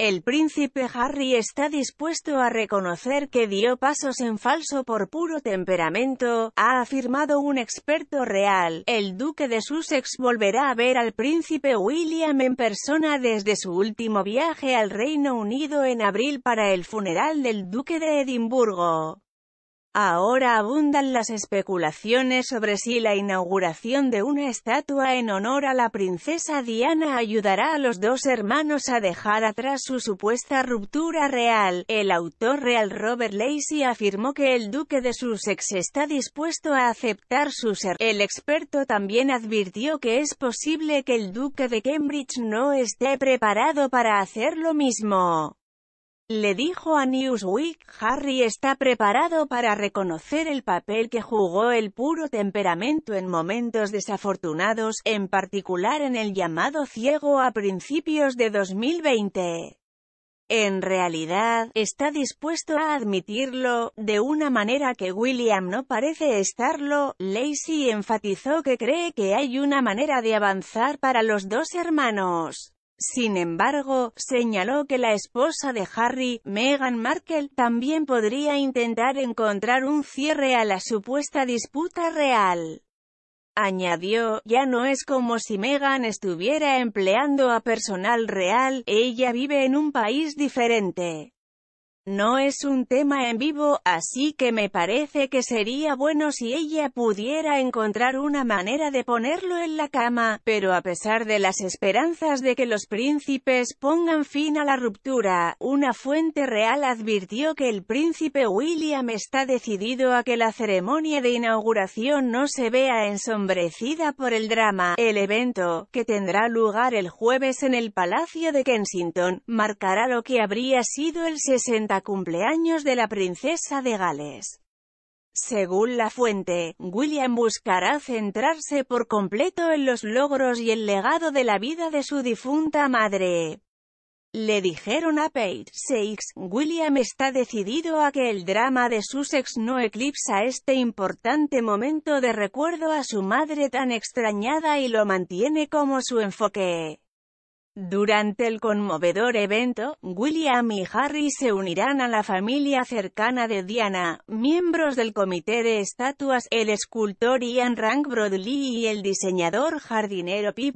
El príncipe Harry está dispuesto a reconocer que dio pasos en falso por puro temperamento, ha afirmado un experto real. El duque de Sussex volverá a ver al príncipe William en persona desde su último viaje al Reino Unido en abril para el funeral del duque de Edimburgo. Ahora abundan las especulaciones sobre si la inauguración de una estatua en honor a la princesa Diana ayudará a los dos hermanos a dejar atrás su supuesta ruptura real. El autor real Robert Lacey afirmó que el duque de Sussex está dispuesto a aceptar su ser. El experto también advirtió que es posible que el duque de Cambridge no esté preparado para hacer lo mismo. Le dijo a Newsweek, Harry está preparado para reconocer el papel que jugó el puro temperamento en momentos desafortunados, en particular en el llamado ciego a principios de 2020. En realidad, está dispuesto a admitirlo, de una manera que William no parece estarlo, Lacey enfatizó que cree que hay una manera de avanzar para los dos hermanos. Sin embargo, señaló que la esposa de Harry, Meghan Markle, también podría intentar encontrar un cierre a la supuesta disputa real. Añadió, ya no es como si Meghan estuviera empleando a personal real, ella vive en un país diferente. No es un tema en vivo, así que me parece que sería bueno si ella pudiera encontrar una manera de ponerlo en la cama, pero a pesar de las esperanzas de que los príncipes pongan fin a la ruptura, una fuente real advirtió que el príncipe William está decidido a que la ceremonia de inauguración no se vea ensombrecida por el drama. El evento, que tendrá lugar el jueves en el Palacio de Kensington, marcará lo que habría sido el 60 cumpleaños de la princesa de Gales. Según la fuente, William buscará centrarse por completo en los logros y el legado de la vida de su difunta madre. Le dijeron a Page Six, William está decidido a que el drama de Sussex no eclipsa este importante momento de recuerdo a su madre tan extrañada y lo mantiene como su enfoque. Durante el conmovedor evento, William y Harry se unirán a la familia cercana de Diana, miembros del Comité de Estatuas, el escultor Ian Rank Broadley y el diseñador jardinero Pip